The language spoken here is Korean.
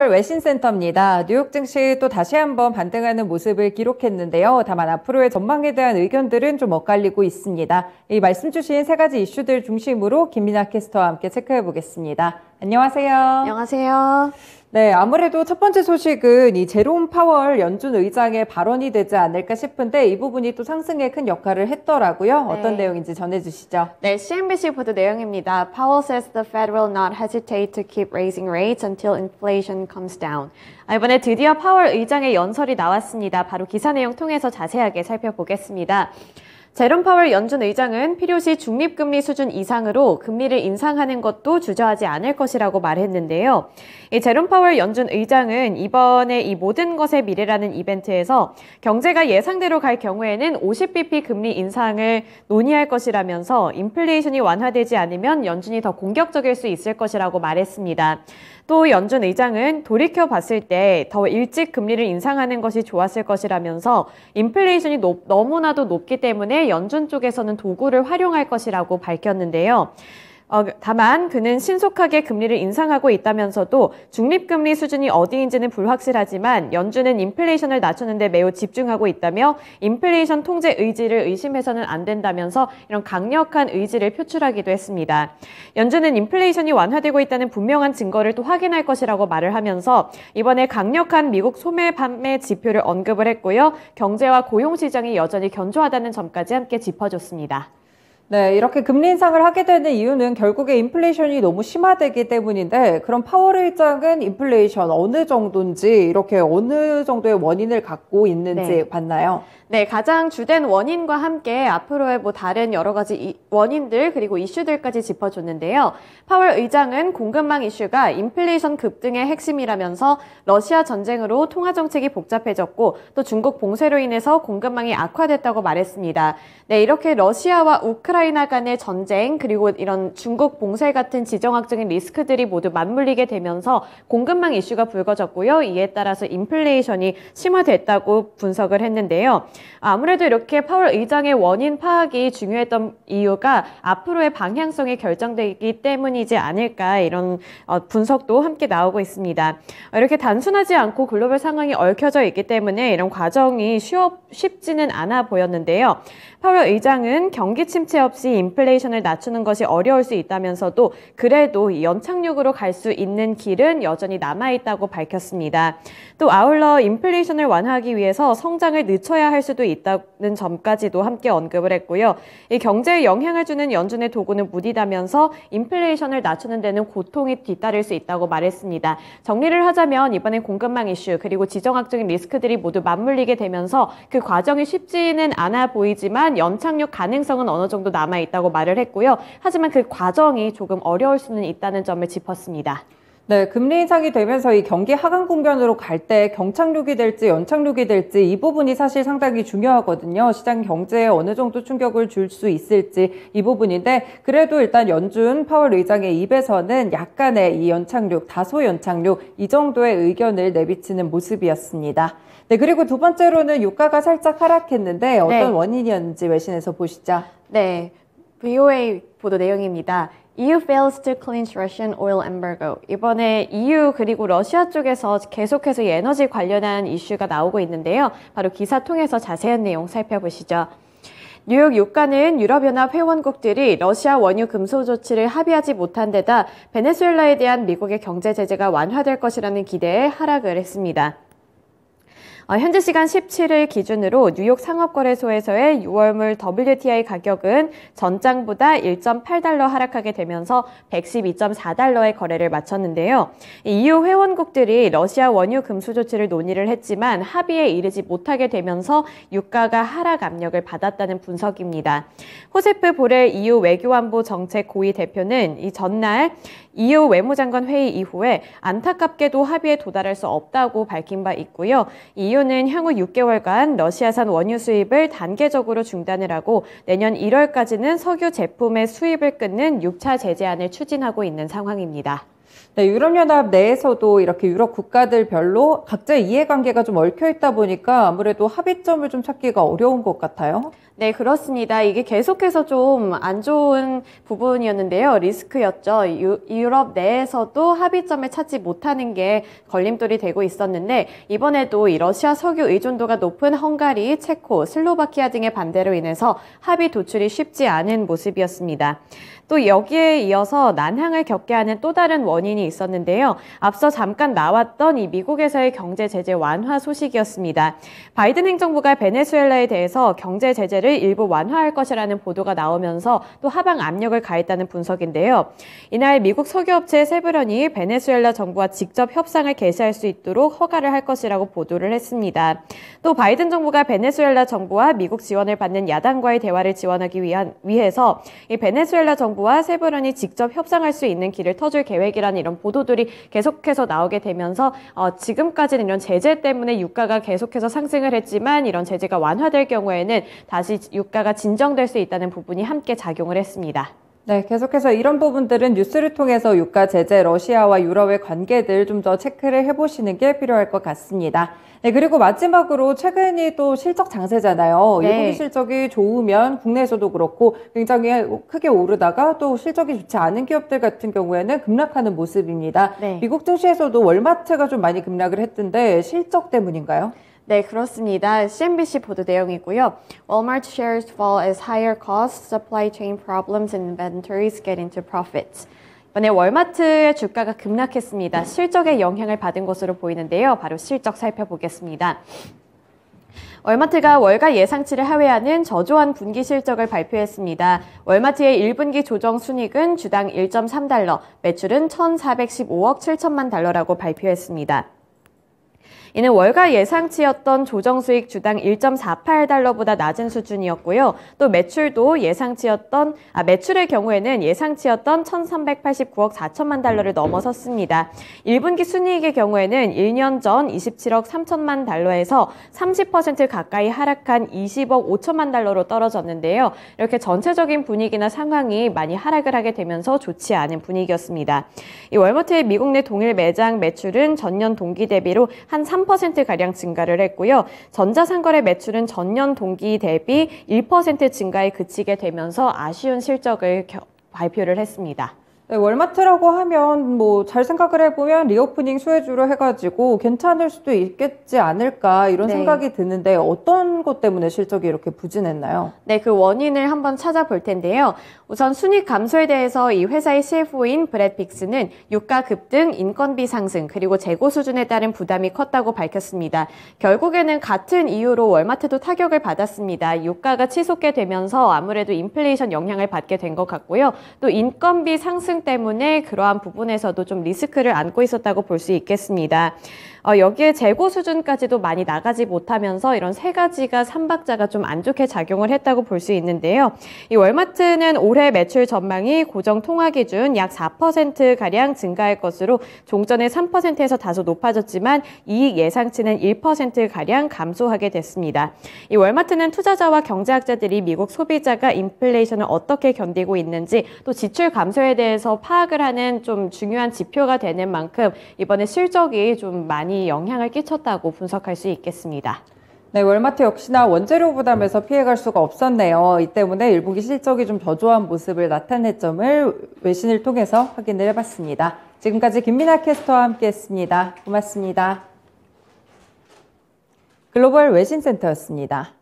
외신센터입니다. 뉴욕 증시 또 다시 한번 반등하는 모습을 기록했는데요. 다만 앞으로의 전망에 대한 의견들은 좀 엇갈리고 있습니다. 이 말씀 주신 세 가지 이슈들 중심으로 김민아 캐스터와 함께 체크해 보겠습니다. 안녕하세요. 안녕하세요. 네, 아무래도 첫 번째 소식은 이 제롬 파월 연준 의장의 발언이 되지 않을까 싶은데 이 부분이 또 상승에 큰 역할을 했더라고요. 네. 어떤 내용인지 전해주시죠. 네, CNBC 보도 내용입니다. Powell says the Fed will not hesitate to keep raising rates until inflation comes down. 아, 이번에 드디어 파월 의장의 연설이 나왔습니다. 바로 기사 내용 통해서 자세하게 살펴보겠습니다. 제롬 파월 연준 의장은 필요시 중립금리 수준 이상으로 금리를 인상하는 것도 주저하지 않을 것이라고 말했는데요. 이 제롬 파월 연준 의장은 이번에 이 모든 것의 미래라는 이벤트에서 경제가 예상대로 갈 경우에는 50bp 금리 인상을 논의할 것이라면서 인플레이션이 완화되지 않으면 연준이 더 공격적일 수 있을 것이라고 말했습니다. 또 연준 의장은 돌이켜 봤을 때 더 일찍 금리를 인상하는 것이 좋았을 것이라면서 인플레이션이 높, 너무나도 높기 때문에 연준 쪽에서는 도구를 활용할 것이라고 밝혔는데요. 어, 다만 그는 신속하게 금리를 인상하고 있다면서도 중립금리 수준이 어디인지는 불확실하지만 연준은 인플레이션을 낮추는데 매우 집중하고 있다며 인플레이션 통제 의지를 의심해서는 안 된다면서 이런 강력한 의지를 표출하기도 했습니다. 연준은 인플레이션이 완화되고 있다는 분명한 증거를 또 확인할 것이라고 말을 하면서 이번에 강력한 미국 소매 판매 지표를 언급을 했고요. 경제와 고용 시장이 여전히 견조하다는 점까지 함께 짚어줬습니다. 네, 이렇게 금리 인상을 하게 되는 이유는 결국에 인플레이션이 너무 심화되기 때문인데 그럼 파월 의장은 인플레이션 어느 정도인지 이렇게 어느 정도의 원인을 갖고 있는지 네. 봤나요? 네, 가장 주된 원인과 함께 앞으로의 뭐 다른 여러 가지 원인들 그리고 이슈들까지 짚어줬는데요. 파월 의장은 공급망 이슈가 인플레이션 급등의 핵심이라면서 러시아 전쟁으로 통화 정책이 복잡해졌고 또 중국 봉쇄로 인해서 공급망이 악화됐다고 말했습니다. 네, 이렇게 러시아와 우크라 우크라이나 간의 전쟁 그리고 이런 중국 봉쇄 같은 지정학적인 리스크들이 모두 맞물리게 되면서 공급망 이슈가 불거졌고요. 이에 따라서 인플레이션이 심화됐다고 분석을 했는데요. 아무래도 이렇게 파월 의장의 원인 파악이 중요했던 이유가 앞으로의 방향성이 결정되기 때문이지 않을까 이런 어, 분석도 함께 나오고 있습니다. 이렇게 단순하지 않고 글로벌 상황이 얽혀져 있기 때문에 이런 과정이 쉬워, 쉽지는 않아 보였는데요. 파월 의장은 경기 침체 와 없이 인플레이션을 낮추는 것이 어려울 수 있다면서도 그래도 연착륙으로 갈 수 있는 길은 여전히 남아있다고 밝혔습니다. 또 아울러 인플레이션을 완화하기 위해서 성장을 늦춰야 할 수도 있다는 점까지도 함께 언급을 했고요. 이 경제에 영향을 주는 연준의 도구는 무디다면서 인플레이션을 낮추는 데는 고통이 뒤따를 수 있다고 말했습니다. 정리를 하자면 이번엔 공급망 이슈 그리고 지정학적인 리스크들이 모두 맞물리게 되면서 그 과정이 쉽지는 않아 보이지만 연착륙 가능성은 어느 정도 남아 있다고 말을 했고요. 하지만 그 과정이 조금 어려울 수는 있다는 점을 짚었습니다. 네, 금리 인상이 되면서 이 경기 하강 국면으로 갈 때 경착륙이 될지 연착륙이 될지 이 부분이 사실 상당히 중요하거든요. 시장 경제에 어느 정도 충격을 줄 수 있을지 이 부분인데 그래도 일단 연준 파월 의장의 입에서는 약간의 이 연착륙, 다소 연착륙 이 정도의 의견을 내비치는 모습이었습니다. 네, 그리고 두 번째로는 유가가 살짝 하락했는데 어떤 네. 원인이었는지 외신에서 보시죠. 네. VOA 보도 내용입니다. EU fails to clinch Russian oil embargo. 이번에 EU 그리고 러시아 쪽에서 계속해서 이 에너지 관련한 이슈가 나오고 있는데요. 바로 기사 통해서 자세한 내용 살펴보시죠. 뉴욕 유가는 유럽연합 회원국들이 러시아 원유 금소 조치를 합의하지 못한 데다 베네수엘라에 대한 미국의 경제 제재가 완화될 것이라는 기대에 하락을 했습니다. 어, 현재 시간 17일 기준으로 뉴욕 상업거래소에서의 6월물 WTI 가격은 전장보다 1.8달러 하락하게 되면서 112.4달러의 거래를 마쳤는데요. EU 회원국들이 러시아 원유 금수 조치를 논의를 했지만 합의에 이르지 못하게 되면서 유가가 하락 압력을 받았다는 분석입니다. 호세프 보렐 EU 외교안보 정책 고위 대표는 이 전날 EU 외무장관 회의 이후에 안타깝게도 합의에 도달할 수 없다고 밝힌 바 있고요. EU 이유는 향후 6개월간 러시아산 원유 수입을 단계적으로 중단을 하고 내년 1월까지는 석유 제품의 수입을 끊는 6차 제재안을 추진하고 있는 상황입니다. 네, 유럽연합 내에서도 이렇게 유럽 국가들별로 각자의 이해관계가 좀 얽혀 있다 보니까 아무래도 합의점을 좀 찾기가 어려운 것 같아요. 네, 그렇습니다. 이게 계속해서 좀 안 좋은 부분이었는데요. 리스크였죠. 유, 유럽 내에서도 합의점을 찾지 못하는 게 걸림돌이 되고 있었는데 이번에도 이 러시아 석유 의존도가 높은 헝가리, 체코, 슬로바키아 등의 반대로 인해서 합의 도출이 쉽지 않은 모습이었습니다. 또 여기에 이어서 난항을 겪게 하는 또 다른 원인이 있었는데요. 앞서 잠깐 나왔던 이 미국에서의 경제 제재 완화 소식이었습니다. 바이든 행정부가 베네수엘라에 대해서 경제 제재를 일부 완화할 것이라는 보도가 나오면서 또 하방 압력을 가했다는 분석인데요. 이날 미국 석유업체 세브런이 베네수엘라 정부와 직접 협상을 개시할 수 있도록 허가를 할 것이라고 보도를 했습니다. 또 바이든 정부가 베네수엘라 정부와 미국 지원을 받는 야당과의 대화를 지원하기 위한 위해서 이 베네수엘라 정부 정부와 세브란이 직접 협상할 수 있는 길을 터줄 계획이라는 이런 보도들이 계속해서 나오게 되면서 어, 지금까지는 이런 제재 때문에 유가가 계속해서 상승을 했지만 이런 제재가 완화될 경우에는 다시 유가가 진정될 수 있다는 부분이 함께 작용을 했습니다. 네, 계속해서 이런 부분들은 뉴스를 통해서 유가 제재, 러시아와 유럽의 관계들 좀 더 체크를 해보시는 게 필요할 것 같습니다. 네, 그리고 마지막으로 최근이 또 실적 장세잖아요. 네. 외국 실적이 좋으면 국내에서도 그렇고 굉장히 크게 오르다가 또 실적이 좋지 않은 기업들 같은 경우에는 급락하는 모습입니다. 네. 미국 증시에서도 월마트가 좀 많이 급락을 했던데 실적 때문인가요? 네, 그렇습니다. CNBC 보도 내용이고요. Walmart shares fall as higher costs, supply chain problems, and inventories get into profits. 이번에 월마트의 주가가 급락했습니다. 실적에 영향을 받은 것으로 보이는데요. 바로 실적 살펴보겠습니다. 월마트가 월가 예상치를 하회하는 저조한 분기 실적을 발표했습니다. 월마트의 1분기 조정 순익은 주당 1.3달러, 매출은 1,415억 7천만 달러라고 발표했습니다. 이는 월가 예상치였던 조정 수익 주당 1.48달러보다 낮은 수준이었고요. 또 매출도 예상치였던 아, 매출의 경우에는 예상치였던 1,389억 4천만 달러를 넘어섰습니다. 1분기 순이익의 경우에는 1년 전 27억 3천만 달러에서 30% 가까이 하락한 20억 5천만 달러로 떨어졌는데요. 이렇게 전체적인 분위기나 상황이 많이 하락을 하게 되면서 좋지 않은 분위기였습니다. 이 월마트의 미국 내 동일 매장 매출은 전년 동기 대비로 한3 3%가량 증가를 했고요. 전자상거래 매출은 전년 동기 대비 1% 증가에 그치게 되면서 아쉬운 실적을 발표를 했습니다. 네, 월마트라고 하면 뭐 잘 생각을 해보면 리오프닝 수혜주로 해가지고 괜찮을 수도 있겠지 않을까 이런 네. 생각이 드는데 어떤 것 때문에 실적이 이렇게 부진했나요? 네, 그 원인을 한번 찾아볼 텐데요. 우선 순익 감소에 대해서 이 회사의 CFO인 브렛 픽스는 유가 급등, 인건비 상승, 그리고 재고 수준에 따른 부담이 컸다고 밝혔습니다. 결국에는 같은 이유로 월마트도 타격을 받았습니다. 유가가 치솟게 되면서 아무래도 인플레이션 영향을 받게 된 것 같고요. 또 인건비 상승 상승 때문에 그러한 부분에서도 좀 리스크를 안고 있었다고 볼 수 있겠습니다. 어, 여기에 재고 수준까지도 많이 나가지 못하면서 이런 세 가지가 삼박자가 좀 안 좋게 작용을 했다고 볼 수 있는데요. 이 월마트는 올해 매출 전망이 고정 통화 기준 약 4%가량 증가할 것으로 종전의 3%에서 다소 높아졌지만 이익 예상치는 1%가량 감소하게 됐습니다. 이 월마트는 투자자와 경제학자들이 미국 소비자가 인플레이션을 어떻게 견디고 있는지 또 지출 감소에 대해서 대해서 파악을 하는 좀 중요한 지표가 되는 만큼 이번에 실적이 좀 많이 영향을 끼쳤다고 분석할 수 있겠습니다. 네, 월마트 역시나 원재료 부담에서 피해갈 수가 없었네요. 이 때문에 1분기 실적이 좀 저조한 모습을 나타낸 점을 외신을 통해서 확인을 해봤습니다. 지금까지 김민아 캐스터와 함께했습니다. 고맙습니다. 글로벌 외신센터였습니다.